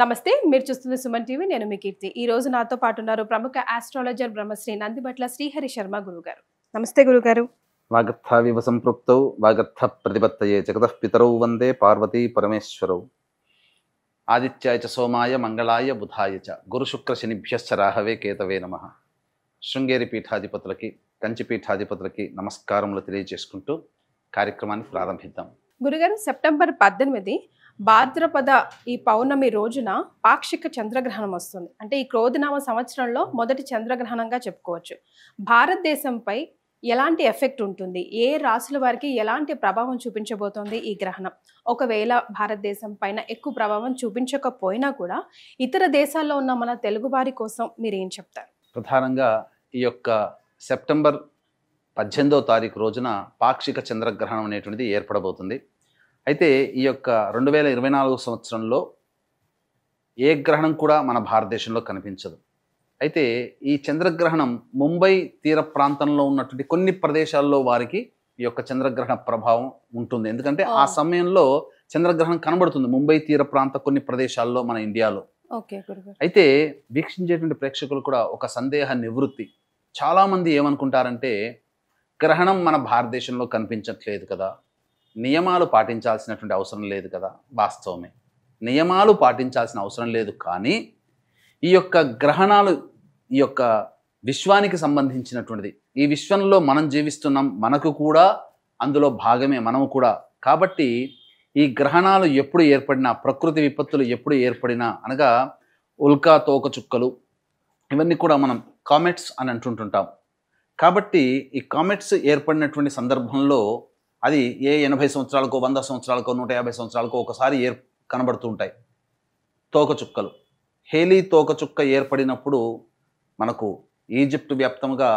నమస్తే మీరు చూస్తుంది సుమన్ టీవీ నేను మీ కీర్తి ఈ రోజు నాతో పాటు ఉన్నారు ప్రముఖ ఆస్ట్రాలజర్ బ్రహ్మశ్రీ నందిబట్ల శ్రీహరి శర్మ గురుగారు నమస్తే గురుగారు వాగర్థావివ సంపృక్తౌ వాగర్థ ప్రతిపత్తయే జగత పితరౌ వందే పార్వతీ పరమేశ్వరౌ ఆదిత్యాయ చ సోమాయ మంగళాయ బుధాయ చ గురు శుక్ర శనిభ్యశ్చ రాహవే కేతవే నమ శృంగేరి పీఠాధిపతులకి కంచి పీఠాధిపతులకి నమస్కారములు తెలియజేసుకుంటూ కార్యక్రమాన్ని ప్రారంభిద్దాం గురుగారు సెప్టెంబర్ పద్దెనిమిది భాద్రపద ఈ పౌర్ణమి రోజున పాక్షిక చంద్రగ్రహణం వస్తుంది అంటే ఈ క్రోధనామ సంవత్సరంలో మొదటి చంద్రగ్రహణంగా చెప్పుకోవచ్చు భారతదేశంపై ఎలాంటి ఎఫెక్ట్ ఉంటుంది ఏ రాశుల వారికి ఎలాంటి ప్రభావం చూపించబోతోంది ఈ గ్రహణం ఒకవేళ భారతదేశం పైన ఎక్కువ ప్రభావం చూపించకపోయినా కూడా ఇతర దేశాల్లో ఉన్న మన తెలుగువారి కోసం మీరు ఏం చెప్తారు ప్రధానంగా ఈ యొక్క సెప్టెంబర్ పద్దెనిమిదవ తారీఖు రోజున పాక్షిక చంద్రగ్రహణం అనేటువంటిది ఏర్పడబోతుంది అయితే ఈ యొక్క రెండు వేల ఇరవై నాలుగు సంవత్సరంలో ఏ గ్రహణం కూడా మన భారతదేశంలో కనిపించదు అయితే ఈ చంద్రగ్రహణం ముంబై తీర ప్రాంతంలో ఉన్నటువంటి కొన్ని ప్రదేశాల్లో వారికి ఈ యొక్క చంద్రగ్రహణ ప్రభావం ఉంటుంది ఎందుకంటే ఆ సమయంలో చంద్రగ్రహణం కనబడుతుంది ముంబై తీర ప్రాంత కొన్ని ప్రదేశాల్లో మన ఇండియాలో అయితే వీక్షించేటువంటి ప్రేక్షకులు కూడా ఒక సందేహ నివృత్తి చాలామంది ఏమనుకుంటారంటే గ్రహణం మన భారతదేశంలో కనిపించట్లేదు కదా నియమాలు పాటించాల్సినటువంటి అవసరం లేదు కదా వాస్తవమే నియమాలు పాటించాల్సిన అవసరం లేదు కానీ ఈ యొక్క గ్రహణాలు ఈ యొక్క విశ్వానికి సంబంధించినటువంటిది ఈ విశ్వంలో మనం జీవిస్తున్నాం మనకు కూడా అందులో భాగమే మనము కూడా కాబట్టి ఈ గ్రహణాలు ఎప్పుడు ఏర్పడినా ప్రకృతి విపత్తులు ఎప్పుడు ఏర్పడినా అనగా ఉల్కా తోక చుక్కలు ఇవన్నీ కూడా మనం కామెట్స్ అని అంటుంటుంటాం కాబట్టి ఈ కామెట్స్ ఏర్పడినటువంటి సందర్భంలో అది ఏ ఎనభై సంవత్సరాలకో వంద సంవత్సరాలకో నూట యాభై సంవత్సరాలకో ఒకసారి ఏర్ కనబడుతుంటాయి తోకచుక్కలు హేలీ తోకచుక్క ఏర్పడినప్పుడు మనకు ఈజిప్ట్ వ్యాప్తంగా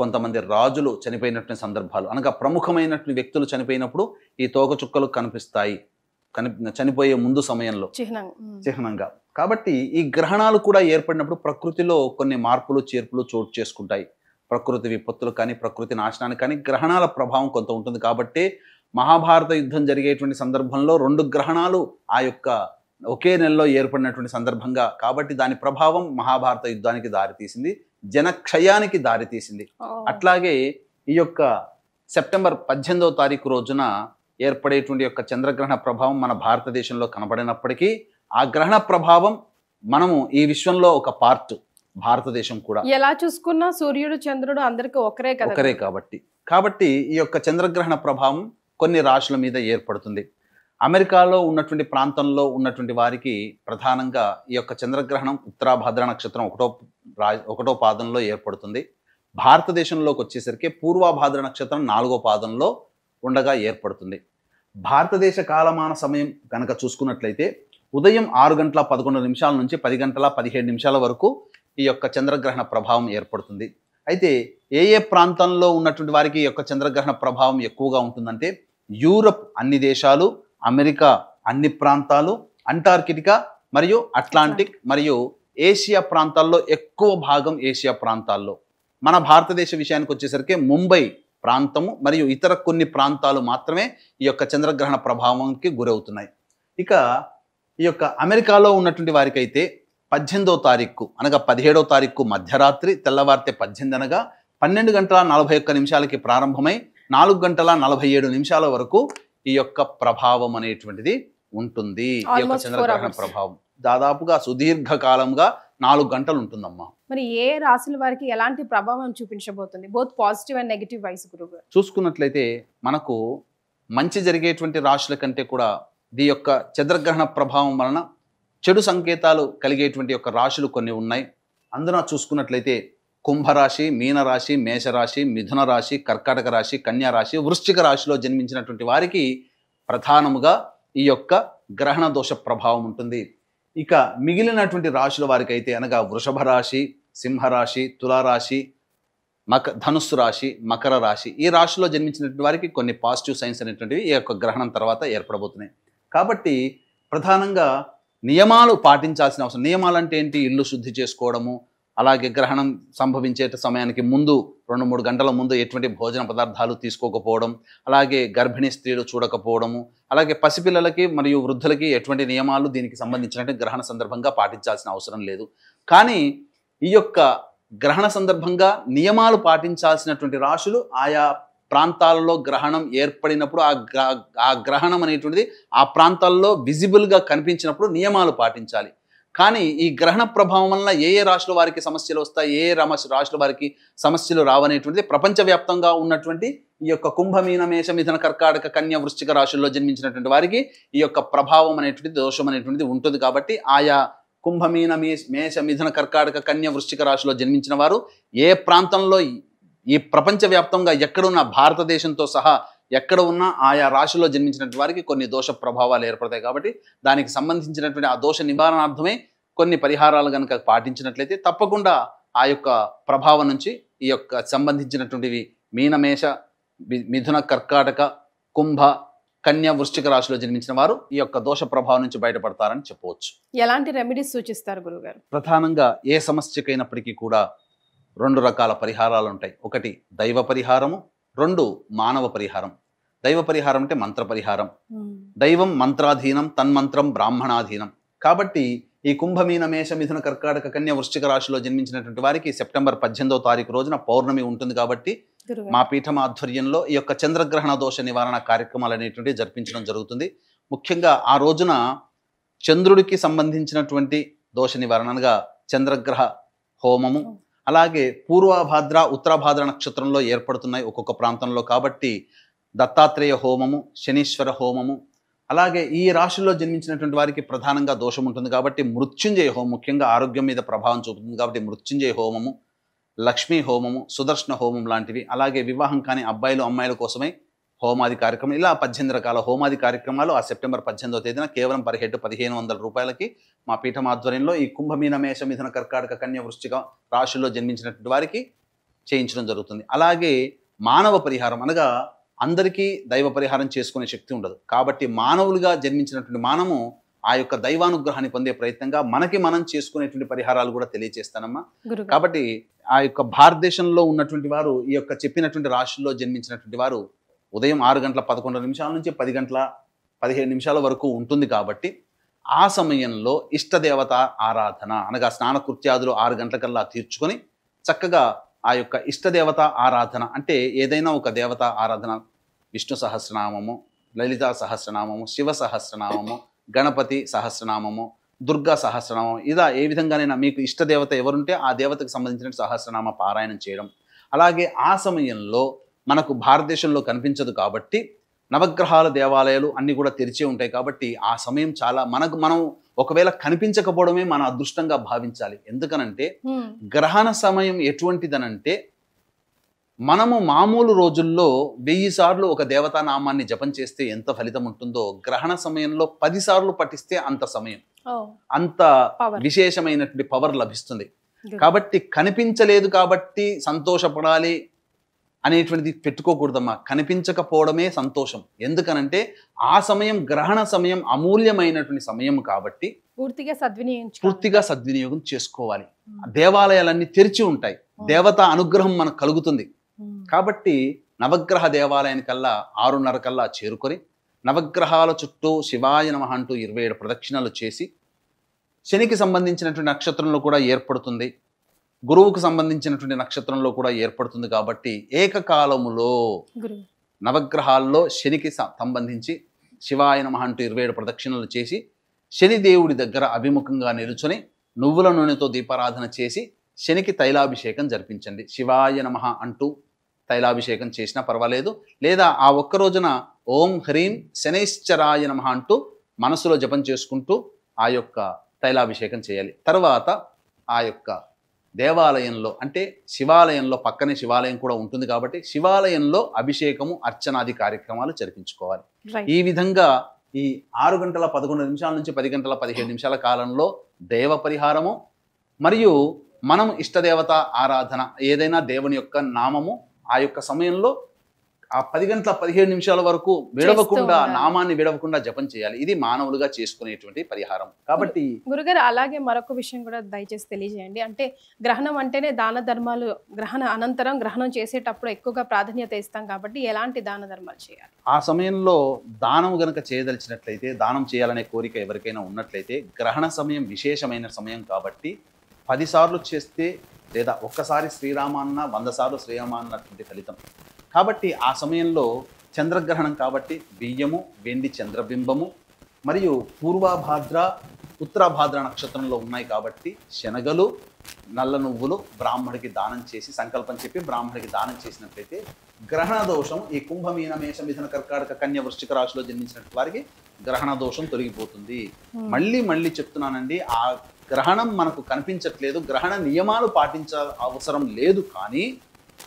కొంతమంది రాజులు చనిపోయినటువంటి సందర్భాలు అనగా ప్రముఖమైనటువంటి వ్యక్తులు చనిపోయినప్పుడు ఈ తోకచుక్కలు కనిపిస్తాయి కనిపి చనిపోయే ముందు సమయంలో చిహ్నంగా కాబట్టి ఈ గ్రహణాలు కూడా ఏర్పడినప్పుడు ప్రకృతిలో కొన్ని మార్పులు చేర్పులు చోటు చేసుకుంటాయి ప్రకృతి విపత్తులు కానీ ప్రకృతి నాశనానికి కానీ గ్రహణాల ప్రభావం కొంత ఉంటుంది కాబట్టి మహాభారత యుద్ధం జరిగేటువంటి సందర్భంలో రెండు గ్రహణాలు ఆ యొక్క ఒకే నెలలో ఏర్పడినటువంటి సందర్భంగా కాబట్టి దాని ప్రభావం మహాభారత యుద్ధానికి దారితీసింది జనక్షయానికి దారితీసింది అట్లాగే ఈ యొక్క సెప్టెంబర్ పద్దెనిమిదవ తారీఖు రోజున ఏర్పడేటువంటి యొక్క చంద్రగ్రహణ ప్రభావం మన భారతదేశంలో కనబడినప్పటికీ ఆ గ్రహణ ప్రభావం మనము ఈ విశ్వంలో ఒక పార్ట్ భారతదేశం కూడా ఎలా చూసుకున్నా సూర్యుడు చంద్రుడు అందరికి ఒకరే కదా ఒకరే కాబట్టి కాబట్టి ఈ యొక్క చంద్రగ్రహణ ప్రభావం కొన్ని రాశుల మీద ఏర్పడుతుంది అమెరికాలో ఉన్నటువంటి ప్రాంతంలో ఉన్నటువంటి వారికి ప్రధానంగా ఈ యొక్క చంద్రగ్రహణం ఉత్తరాభద్ర నక్షత్రం ఒకటో రా ఒకటో పాదంలో ఏర్పడుతుంది భారతదేశంలోకి వచ్చేసరికి పూర్వాభాద్ర నక్షత్రం నాలుగో పాదంలో ఉండగా ఏర్పడుతుంది భారతదేశ కాలమాన సమయం కనుక చూసుకున్నట్లయితే ఉదయం ఆరు గంటల పదకొండు నిమిషాల నుంచి పది గంటల పదిహేడు నిమిషాల వరకు ఈ యొక్క చంద్రగ్రహణ ప్రభావం ఏర్పడుతుంది అయితే ఏ ఏ ప్రాంతంలో ఉన్నటువంటి వారికి యొక్క చంద్రగ్రహణ ప్రభావం ఎక్కువగా ఉంటుందంటే యూరప్ అన్ని దేశాలు అమెరికా అన్ని ప్రాంతాలు అంటార్కిటికా మరియు అట్లాంటిక్ మరియు ఏషియా ప్రాంతాల్లో ఎక్కువ భాగం ఏషియా ప్రాంతాల్లో మన భారతదేశ విషయానికి వచ్చేసరికి ముంబై ప్రాంతము మరియు ఇతర కొన్ని ప్రాంతాలు మాత్రమే ఈ యొక్క చంద్రగ్రహణ ప్రభావంకి గురవుతున్నాయి ఇక ఈ యొక్క అమెరికాలో ఉన్నటువంటి వారికైతే పద్దెనిమిదో తారీఖు అనగా పదిహేడో తారీఖు మధ్యరాత్రి తెల్లవారితే పద్దెనిమిది అనగా పన్నెండు గంటల నలభై ఒక్క నిమిషాలకి ప్రారంభమై నాలుగు గంటల నలభై ఏడు నిమిషాల వరకు ఈ యొక్క ప్రభావం అనేటువంటిది ఉంటుంది ఈ యొక్క చంద్రగ్రహణ ప్రభావం దాదాపుగా సుదీర్ఘ కాలంగా నాలుగు గంటలు ఉంటుందమ్మా మరి ఏ రాశుల వారికి ఎలాంటి ప్రభావం చూపించబోతుంది both positive and negative wise గురువు చూసుకున్నట్లయితే మనకు మంచి జరిగేటువంటి రాశుల కంటే కూడా దీ యొక్క చంద్రగ్రహణ ప్రభావం వలన చెడు సంకేతాలు కలిగేటువంటి యొక్క రాశులు కొన్ని ఉన్నాయి అందున చూసుకున్నట్లయితే కుంభరాశి మీనరాశి మేషరాశి మిథున రాశి కర్కాటక రాశి కన్యా రాశి వృశ్చిక రాశిలో జన్మించినటువంటి వారికి ప్రధానముగా ఈ యొక్క గ్రహణ దోష ప్రభావం ఉంటుంది ఇక మిగిలినటువంటి రాశుల వారికి అయితే అనగా వృషభ రాశి సింహరాశి తులారాశి మక ధనుస్సు రాశి మకర రాశి ఈ రాశిలో జన్మించినటువంటి వారికి కొన్ని పాజిటివ్ సైన్స్ అనేటువంటివి ఈ యొక్క గ్రహణం తర్వాత ఏర్పడబోతున్నాయి కాబట్టి ప్రధానంగా నియమాలు పాటించాల్సిన అవసరం నియమాలు అంటే ఏంటి ఇల్లు శుద్ధి చేసుకోవడము అలాగే గ్రహణం సంభవించే సమయానికి ముందు రెండు మూడు గంటల ముందు ఎటువంటి భోజన పదార్థాలు తీసుకోకపోవడం అలాగే గర్భిణీ స్త్రీలు చూడకపోవడము అలాగే పసిపిల్లలకి మరియు వృద్ధులకి ఎటువంటి నియమాలు దీనికి సంబంధించినటువంటి గ్రహణ సందర్భంగా పాటించాల్సిన అవసరం లేదు కానీ ఈ యొక్క గ్రహణ సందర్భంగా నియమాలు పాటించాల్సినటువంటి రాశులు ఆయా ప్రాంతాలలో గ్రహణం ఏర్పడినప్పుడు ఆ ఆ గ్రహణం అనేటువంటిది ఆ ప్రాంతాల్లో విజిబుల్గా కనిపించినప్పుడు నియమాలు పాటించాలి కానీ ఈ గ్రహణ ప్రభావం వలన ఏ ఏ రాశుల వారికి సమస్యలు వస్తాయి ఏ ఏ రాశుల వారికి సమస్యలు రావనేటువంటిది ప్రపంచవ్యాప్తంగా ఉన్నటువంటి ఈ యొక్క కుంభమీన మేష మిథున కర్కాటక కన్య వృశ్చిక రాశుల్లో జన్మించినటువంటి వారికి ఈ యొక్క ప్రభావం అనేటువంటిది దోషం అనేటువంటిది ఉంటుంది కాబట్టి ఆయా కుంభమీన మేష మిథన కర్కాటక కన్య వృశ్చిక రాశిలో జన్మించిన వారు ఏ ప్రాంతంలో ఈ ప్రపంచవ్యాప్తంగా ఎక్కడున్న భారతదేశంతో సహా ఎక్కడ ఉన్నా ఆయా రాశిలో జన్మించినటువంటి వారికి కొన్ని దోష ప్రభావాలు ఏర్పడతాయి కాబట్టి దానికి సంబంధించినటువంటి ఆ దోష నివారణార్థమే కొన్ని పరిహారాలు కనుక పాటించినట్లయితే తప్పకుండా ఆ యొక్క ప్రభావం నుంచి ఈ యొక్క సంబంధించినటువంటివి మీనమేష మిథున కర్కాటక కుంభ కన్య వృష్టిక రాశిలో జన్మించిన వారు ఈ యొక్క దోష ప్రభావం నుంచి బయటపడతారని చెప్పవచ్చు ఎలాంటి రెమెడీస్ సూచిస్తారు గురుగారు ప్రధానంగా ఏ సమస్యకైనప్పటికీ కూడా రెండు రకాల పరిహారాలు ఉంటాయి ఒకటి దైవ పరిహారము రెండు మానవ పరిహారం దైవ పరిహారం అంటే మంత్ర పరిహారం దైవం మంత్రాధీనం తన్మంత్రం బ్రాహ్మణాధీనం కాబట్టి ఈ కుంభమీన మేష మిథున కర్కాటక కన్య వృశ్చిక రాశిలో జన్మించినటువంటి వారికి సెప్టెంబర్ పద్దెనిమిదవ తారీఖు రోజున పౌర్ణమి ఉంటుంది కాబట్టి మా పీఠం ఆధ్వర్యంలో ఈ యొక్క చంద్రగ్రహణ దోష నివారణ కార్యక్రమాలు అనేటువంటివి జరిపించడం జరుగుతుంది ముఖ్యంగా ఆ రోజున చంద్రుడికి సంబంధించినటువంటి దోష నివారణగా చంద్రగ్రహ హోమము అలాగే పూర్వభాద్ర ఉత్తరాభాద్ర నక్షత్రంలో ఏర్పడుతున్నాయి ఒక్కొక్క ప్రాంతంలో కాబట్టి దత్తాత్రేయ హోమము శనీశ్వర హోమము అలాగే ఈ రాశుల్లో జన్మించినటువంటి వారికి ప్రధానంగా దోషం ఉంటుంది కాబట్టి మృత్యుంజయ హోమం ముఖ్యంగా ఆరోగ్యం మీద ప్రభావం చూపుతుంది కాబట్టి మృత్యుంజయ హోమము లక్ష్మీ హోమము సుదర్శన హోమం లాంటివి అలాగే వివాహం కానీ అబ్బాయిలు అమ్మాయిల కోసమే హోమాది కార్యక్రమం ఇలా పద్దెనిమిది రకాల హోమాది కార్యక్రమాలు ఆ సెప్టెంబర్ పద్దెనిమిదవ తేదీన కేవలం పదిహేడు పదిహేను వందల రూపాయలకి మా పీఠం ఆధ్వర్యంలో ఈ కుంభమీన మేష మిథున కర్కాటక కన్య వృష్టిక రాశుల్లో జన్మించినటువంటి వారికి చేయించడం జరుగుతుంది అలాగే మానవ పరిహారం అనగా అందరికీ దైవ పరిహారం చేసుకునే శక్తి ఉండదు కాబట్టి మానవులుగా జన్మించినటువంటి మానము ఆ యొక్క దైవానుగ్రహాన్ని పొందే ప్రయత్నంగా మనకి మనం చేసుకునేటువంటి పరిహారాలు కూడా తెలియజేస్తానమ్మా కాబట్టి ఆ యొక్క భారతదేశంలో ఉన్నటువంటి వారు ఈ యొక్క చెప్పినటువంటి రాశుల్లో జన్మించినటువంటి వారు ఉదయం ఆరు గంటల పదకొండు నిమిషాల నుంచి పది గంటల పదిహేను నిమిషాల వరకు ఉంటుంది కాబట్టి ఆ సమయంలో ఇష్టదేవత ఆరాధన అనగా స్నాన కృత్యాదులు ఆరు గంటలకల్లా తీర్చుకొని చక్కగా ఆ యొక్క ఇష్టదేవత ఆరాధన అంటే ఏదైనా ఒక దేవత ఆరాధన విష్ణు సహస్రనామము లలితా సహస్రనామము శివ సహస్రనామము గణపతి సహస్రనామము దుర్గా సహస్రనామం ఇదా ఏ విధంగానైనా మీకు ఇష్టదేవత ఎవరుంటే ఆ దేవతకు సంబంధించిన సహస్రనామ పారాయణం చేయడం అలాగే ఆ సమయంలో మనకు భారతదేశంలో కనిపించదు కాబట్టి నవగ్రహాల దేవాలయాలు అన్నీ కూడా తెరిచి ఉంటాయి కాబట్టి ఆ సమయం చాలా మనకు మనం ఒకవేళ కనిపించకపోవడమే మన అదృష్టంగా భావించాలి ఎందుకనంటే గ్రహణ సమయం ఎటువంటిదనంటే మనము మామూలు రోజుల్లో వెయ్యి సార్లు ఒక దేవతానామాన్ని జపం చేస్తే ఎంత ఫలితం ఉంటుందో గ్రహణ సమయంలో పది సార్లు పఠిస్తే అంత సమయం అంత విశేషమైనటువంటి పవర్ లభిస్తుంది కాబట్టి కనిపించలేదు కాబట్టి సంతోషపడాలి అనేటువంటిది పెట్టుకోకూడదమ్మా కనిపించకపోవడమే సంతోషం ఎందుకనంటే ఆ సమయం గ్రహణ సమయం అమూల్యమైనటువంటి సమయం కాబట్టి పూర్తిగా సద్వినియోగం పూర్తిగా సద్వినియోగం చేసుకోవాలి దేవాలయాలన్నీ తెరిచి ఉంటాయి దేవత అనుగ్రహం మనకు కలుగుతుంది కాబట్టి నవగ్రహ దేవాలయానికల్లా ఆరున్నర కల్లా చేరుకొని నవగ్రహాల చుట్టూ శివాయ నమ అంటూ ఇరవై ఏడు ప్రదక్షిణలు చేసి శనికి సంబంధించినటువంటి నక్షత్రంలో కూడా ఏర్పడుతుంది గురువుకు సంబంధించినటువంటి నక్షత్రంలో కూడా ఏర్పడుతుంది కాబట్టి ఏకకాలములో నవగ్రహాల్లో శనికి సంబంధించి శివాయ నమ అంటూ ఇరవై ఏడు ప్రదక్షిణలు చేసి శనిదేవుడి దగ్గర అభిముఖంగా నిలుచుని నువ్వుల నూనెతో దీపారాధన చేసి శనికి తైలాభిషేకం జరిపించండి శివాయ నమ అంటూ తైలాభిషేకం చేసినా పర్వాలేదు లేదా ఆ ఒక్క రోజున ఓం హ్రీం శనైశ్చరాయ నమ అంటూ మనసులో జపం చేసుకుంటూ ఆ యొక్క తైలాభిషేకం చేయాలి తర్వాత ఆ యొక్క దేవాలయంలో అంటే శివాలయంలో పక్కనే శివాలయం కూడా ఉంటుంది కాబట్టి శివాలయంలో అభిషేకము అర్చనాది కార్యక్రమాలు జరిపించుకోవాలి ఈ విధంగా ఈ ఆరు గంటల పదకొండు నిమిషాల నుంచి పది గంటల పదిహేను నిమిషాల కాలంలో దేవ పరిహారము మరియు మనం ఇష్టదేవత ఆరాధన ఏదైనా దేవుని యొక్క నామము ఆ యొక్క సమయంలో ఆ పది గంటల పదిహేడు నిమిషాల వరకు విడవకుండా నామాన్ని విడవకుండా జపం చేయాలి ఇది మానవులుగా చేసుకునేటువంటి పరిహారం కాబట్టి గురుగారు అలాగే మరొక విషయం కూడా దయచేసి తెలియజేయండి అంటే గ్రహణం అంటేనే దాన ధర్మాలు గ్రహణ అనంతరం గ్రహణం చేసేటప్పుడు ఎక్కువగా ప్రాధాన్యత ఇస్తాం కాబట్టి ఎలాంటి దాన ధర్మాలు చేయాలి ఆ సమయంలో దానం గనక చేయదలిచినట్లయితే దానం చేయాలనే కోరిక ఎవరికైనా ఉన్నట్లయితే గ్రహణ సమయం విశేషమైన సమయం కాబట్టి పదిసార్లు చేస్తే లేదా ఒక్కసారి శ్రీరామాన్న వంద సార్లు శ్రీరామాన్నటువంటి ఫలితం కాబట్టి ఆ సమయంలో చంద్రగ్రహణం కాబట్టి బియ్యము వెండి చంద్రబింబము మరియు పూర్వభాద్ర ఉత్తరాభాద్ర నక్షత్రంలో ఉన్నాయి కాబట్టి శనగలు నల్ల నువ్వులు బ్రాహ్మడికి దానం చేసి సంకల్పం చెప్పి బ్రాహ్మడికి దానం చేసినట్లయితే గ్రహణ దోషం ఈ కుంభమీన మేష మిథున కర్కాటక కన్య వృశ్చిక రాశిలో జన్మించినట్టు వారికి గ్రహణ దోషం తొలగిపోతుంది hmm. మళ్ళీ మళ్ళీ చెప్తున్నానండి ఆ గ్రహణం మనకు కనిపించట్లేదు గ్రహణ నియమాలు పాటించ అవసరం లేదు కానీ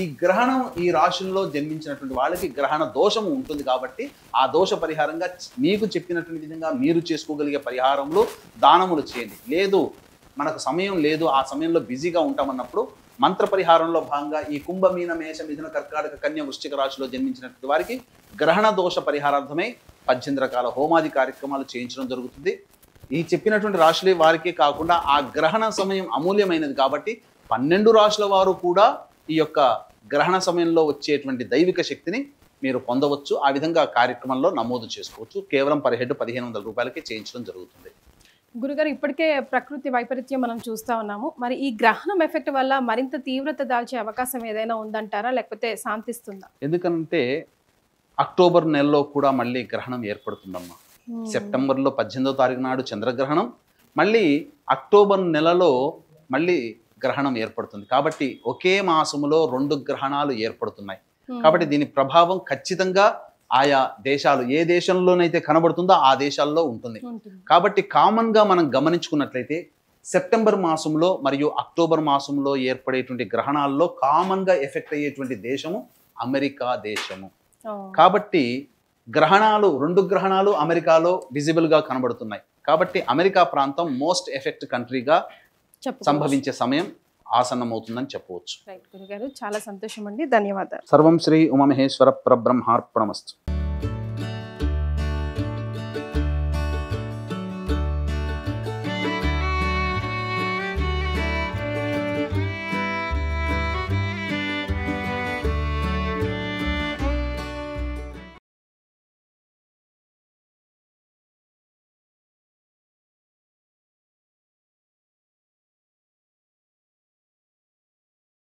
ఈ గ్రహణం ఈ రాశుల్లో జన్మించినటువంటి వాళ్ళకి గ్రహణ దోషము ఉంటుంది కాబట్టి ఆ దోష పరిహారంగా మీకు చెప్పినటువంటి విధంగా మీరు చేసుకోగలిగే పరిహారంలో దానములు చేయండి లేదు మనకు సమయం లేదు ఆ సమయంలో బిజీగా ఉంటామన్నప్పుడు మంత్ర పరిహారంలో భాగంగా ఈ కుంభమీన మేష మిథున కర్కాటక కన్య వృష్టిక రాశిలో జన్మించినటువంటి వారికి గ్రహణ దోష పరిహారార్థమై పద్దెనిమిది రకాల హోమాది కార్యక్రమాలు చేయించడం జరుగుతుంది ఈ చెప్పినటువంటి రాశులే వారికే కాకుండా ఆ గ్రహణ సమయం అమూల్యమైనది కాబట్టి పన్నెండు రాశుల వారు కూడా ఈ యొక్క గ్రహణ సమయంలో వచ్చేటువంటి దైవిక శక్తిని మీరు పొందవచ్చు ఆ విధంగా కార్యక్రమంలో నమోదు చేసుకోవచ్చు కేవలం పదిహేడు పదిహేను వందల రూపాయలకి చేయించడం జరుగుతుంది గురుగారు ఇప్పటికే ప్రకృతి వైపరీత్యం మనం చూస్తూ ఉన్నాము మరి ఈ గ్రహణం ఎఫెక్ట్ వల్ల మరింత తీవ్రత దాల్చే అవకాశం ఏదైనా ఉందంటారా లేకపోతే శాంతిస్తుందా ఎందుకంటే అక్టోబర్ నెలలో కూడా మళ్ళీ గ్రహణం ఏర్పడుతుందమ్మా సెప్టెంబర్లో పద్దెనిమిదో తారీఖు నాడు చంద్రగ్రహణం మళ్ళీ అక్టోబర్ నెలలో మళ్ళీ గ్రహణం ఏర్పడుతుంది కాబట్టి ఒకే మాసములో రెండు గ్రహణాలు ఏర్పడుతున్నాయి hmm. కాబట్టి దీని ప్రభావం ఖచ్చితంగా ఆయా దేశాలు ఏ దేశంలోనైతే కనబడుతుందో ఆ దేశాల్లో ఉంటుంది కాబట్టి కామన్గా మనం గమనించుకున్నట్లయితే సెప్టెంబర్ మాసంలో మరియు అక్టోబర్ మాసంలో ఏర్పడేటువంటి గ్రహణాల్లో కామన్గా ఎఫెక్ట్ అయ్యేటువంటి దేశము అమెరికా దేశము కాబట్టి గ్రహణాలు రెండు గ్రహణాలు అమెరికాలో విజిబుల్గా కనబడుతున్నాయి కాబట్టి అమెరికా ప్రాంతం మోస్ట్ ఎఫెక్ట్ కంట్రీగా సంభవించే సమయం ఆసన్నమవుతుందని చెప్పవచ్చు చాలా సంతోషం అండి ధన్యవాదాలు సర్వం శ్రీ ఉమమహేశ్వర ప్రబ్రహ్మార్పణమస్తు